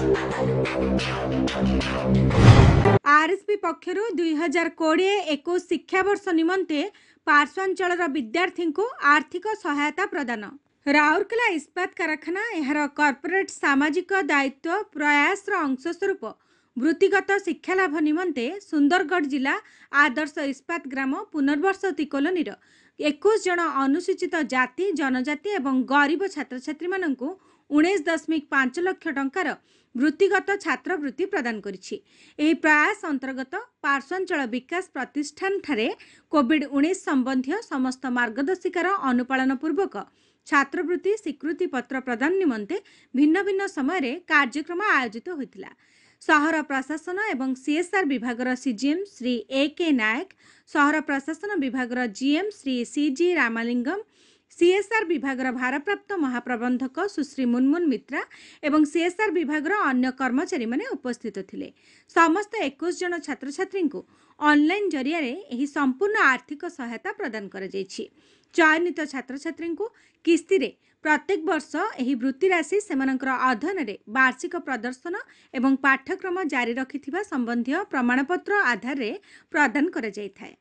RSP ପକ୍ଷରୁ ଦୁଇ ହଜାର କୋଡ଼ିଏ ଏକୋଇଶ ଶିକ୍ଷାବର୍ଷ ନିମନ୍ତେ ପାର୍ଶ୍ୱାଞ୍ଚଳର ବିଦ୍ୟାର୍ଥୀଙ୍କୁ ଆର୍ଥିକ ସହାୟତା ପ୍ରଦାନ ରାଉରକେଲା ଇସ୍ପାତ କାରଖାନା ଏହାର କର୍ପୋରେଟ୍ ସାମାଜିକ ଦାୟିତ୍ୱ ପ୍ରୟାସର ଅଂଶସ୍ୱରୂପ ବୃତ୍ତିଗତ ଶିକ୍ଷାଲାଭ ନିମନ୍ତେ ସୁନ୍ଦରଗଡ଼ ଜିଲ୍ଲା ଆଦର୍ଶ ଇସ୍ପାତ ଗ୍ରାମ ପୁନର୍ବର୍ଷତି କଲୋନୀର ଏକୋଇଶ ଜଣ ଅନୁସୂଚିତ ଜାତି ଜନଜାତି ଏବଂ ଗରିବ ଛାତ୍ରଛାତ୍ରୀମାନଙ୍କୁ ଉଣେଇଶ ଦଶମିକ ପାଞ୍ଚ ଲକ୍ଷ ଟଙ୍କାର ବୃତ୍ତିଗତ ଛାତ୍ରବୃତ୍ତି ପ୍ରଦାନ କରିଛି ଏହି ପ୍ରୟାସ ଅନ୍ତର୍ଗତ ପାର୍ଶ୍ୱାଞ୍ଚଳ ବିକାଶ ପ୍ରତିଷ୍ଠାନଠାରେ କୋଭିଡ୍ ଉଣେଇଶ ସମ୍ବନ୍ଧୀୟ ସମସ୍ତ ମାର୍ଗଦର୍ଶିକାର ଅନୁପାଳନ ପୂର୍ବକ ଛାତ୍ରବୃତ୍ତି ସ୍ୱୀକୃତିପତ୍ର ପ୍ରଦାନ ନିମନ୍ତେ ଭିନ୍ନ ଭିନ୍ନ ସମୟରେ କାର୍ଯ୍ୟକ୍ରମ ଆୟୋଜିତ ହୋଇଥିଲା ସହର ପ୍ରଶାସନ ଏବଂ ସିଏସ୍ଆର୍ ବିଭାଗର CGM Shri A K Nayak ସହର ପ୍ରଶାସନ ବିଭାଗର GM Shri C G Ramalingam CSR ବିଭାଗର ଭାରପ୍ରାପ୍ତ ମହାପ୍ରବନ୍ଧକ ସୁଶ୍ରୀ ମୁନମୁନ ମିତ୍ରା ଏବଂ ସିଏସ୍ଆର୍ ବିଭାଗର ଅନ୍ୟ କର୍ମଚାରୀମାନେ ଉପସ୍ଥିତ ଥିଲେ ସମସ୍ତ ଏକୋଇଶ ଜଣ ଛାତ୍ରଛାତ୍ରୀଙ୍କୁ ଅନ୍ଲାଇନ୍ ଜରିଆରେ ଏହି ସମ୍ପୂର୍ଣ୍ଣ ଆର୍ଥିକ ସହାୟତା ପ୍ରଦାନ କରାଯାଇଛି ଚୟନିତ ଛାତ୍ରଛାତ୍ରୀଙ୍କୁ କିସ୍ତିରେ ପ୍ରତ୍ୟେକ ବର୍ଷ ଏହି ବୃତ୍ତି ରାଶି ସେମାନଙ୍କର ଅଧ୍ୟୟନରେ ବାର୍ଷିକ ପ୍ରଦର୍ଶନ ଏବଂ ପାଠ୍ୟକ୍ରମ ଜାରି ରଖିଥିବା ସମ୍ବନ୍ଧୀୟ ପ୍ରମାଣପତ୍ର ଆଧାରରେ ପ୍ରଦାନ କରାଯାଇଥାଏ